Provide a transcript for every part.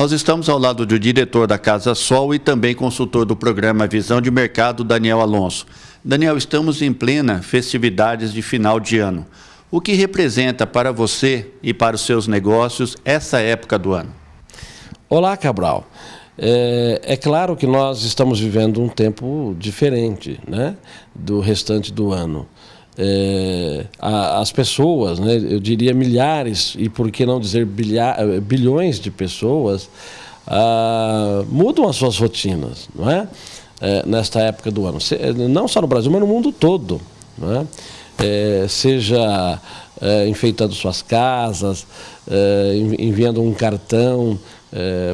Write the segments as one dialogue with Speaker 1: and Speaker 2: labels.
Speaker 1: Nós estamos ao lado do diretor da Casa Sol e também consultor do programa Visão de Mercado, Daniel Alonso. Daniel, estamos em plena festividades de final de ano. O que representa para você e para os seus negócios essa época do ano? Olá, Cabral.
Speaker 2: É, é, claro que nós estamos vivendo um tempo diferente né, do restante do ano é, a, as pessoas, né? eu diria milhares e por que não dizer bilha, é, bilhões de pessoas, ah, mudam as suas rotinas, não é? é? nesta época do ano, não só no Brasil, mas no mundo todo, não é? É, seja é, enfeitando suas casas, é, enviando um cartão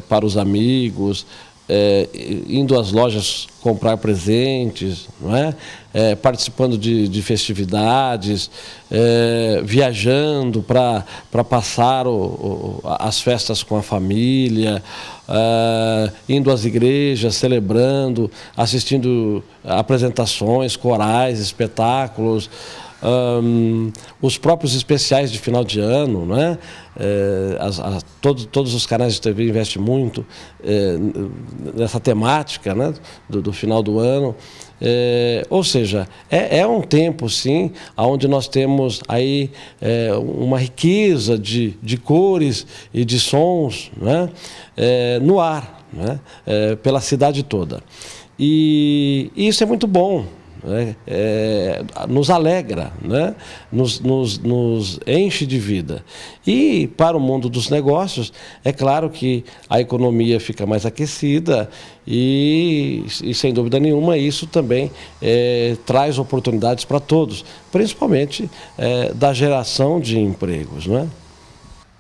Speaker 2: para os amigos, é, indo às lojas comprar presentes, não é? é participando de, de festividades, é, viajando para passar o, o, as festas com a família, indo às igrejas, celebrando, assistindo apresentações, corais, espetáculos um, os próprios especiais de final de ano, né? É, eh, as, as, todos, todos os canais de TV investem muito é, nessa temática né? do, do final do ano. É, ou seja, é, é, um tempo, sim, onde nós temos aí é, uma riqueza de, de cores e de sons né? no ar, né? pela cidade toda. E, e isso é muito bom né? é, nos alegra, né? nos, nos, nos enche de vida. E para o mundo dos negócios, é claro que a economia fica mais aquecida e, e, sem dúvida nenhuma isso também é, traz oportunidades para todos, principalmente é, da geração de empregos. Né?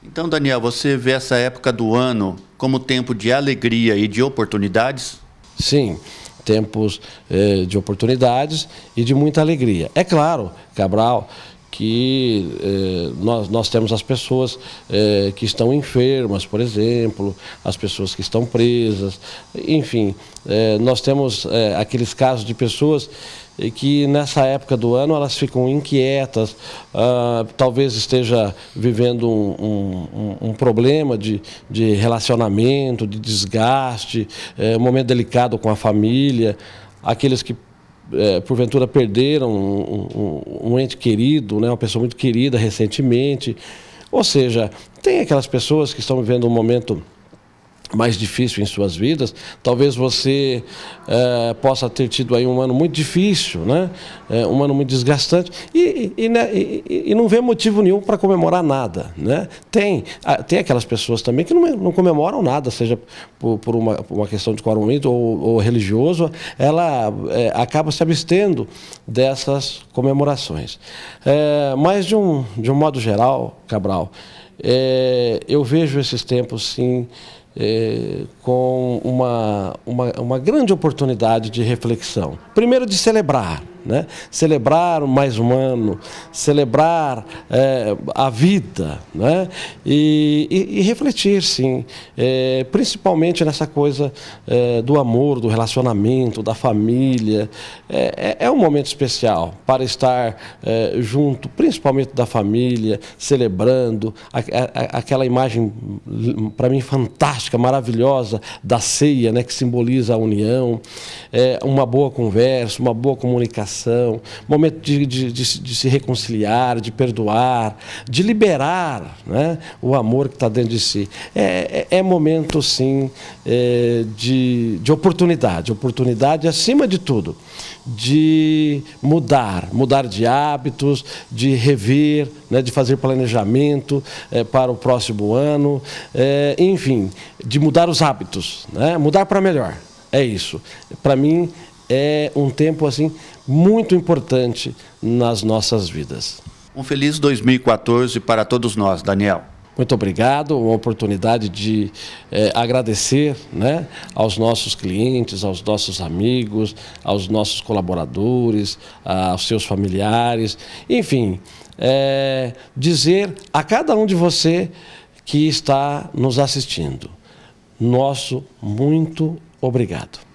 Speaker 1: Então, Daniel, você vê essa época do ano como tempo de alegria e de oportunidades? Sim tempos eh, de oportunidades e de
Speaker 2: muita alegria. É claro, Cabral, que eh, nós, nós temos as pessoas eh, que estão enfermas, por exemplo, as pessoas que estão presas, enfim, eh, nós temos aqueles casos de pessoas que nessa época do ano elas ficam inquietas, ah, talvez esteja vivendo um, um, um, problema de, de relacionamento, de desgaste, um momento delicado com a família, aqueles que é, porventura perderam um, um, um, ente querido, né, uma pessoa muito querida recentemente. Ou seja, tem aquelas pessoas que estão vivendo um momento mais difícil em suas vidas. Talvez você eh, possa ter tido aí um ano muito difícil, né? Eh, um ano muito desgastante. E, e, né, e, e não vê motivo nenhum para comemorar nada. Né? Tem, ah, tem aquelas pessoas também que não, não comemoram nada, seja por, por, uma, por uma, questão de quórum ou, ou religioso, ela eh, acaba se abstendo dessas comemorações. mas de um, de um modo geral, Cabral, eu vejo esses tempos sim é, com uma, uma, uma grande oportunidade de reflexão. Primeiro, de celebrar né? celebrar o mais humano, celebrar é, a vida né? e, e, e refletir, sim, é, principalmente nessa coisa é, do amor, do relacionamento, da família. É, é, é um momento especial para estar é, junto, principalmente da família, celebrando a, a, aquela imagem, para mim, fantástica, maravilhosa da ceia, né? que simboliza a união, uma boa conversa, uma boa comunicação momento de, de, de, de se reconciliar, de perdoar, de liberar né, o amor que está dentro de si. É, é, é momento, sim, é, de, de oportunidade oportunidade, acima de tudo, de mudar mudar de hábitos, de rever, né, de fazer planejamento é, para o próximo ano, é, enfim, de mudar os hábitos, né, mudar para melhor. É isso. Para mim, é um tempo assim muito importante nas nossas vidas.
Speaker 1: Um feliz 2014 para todos nós,
Speaker 2: Daniel. Muito obrigado, uma oportunidade de é, agradecer né, aos nossos clientes, aos nossos amigos, aos nossos colaboradores, aos seus familiares, enfim, é, dizer a cada um de você que está nos assistindo, nosso muito obrigado.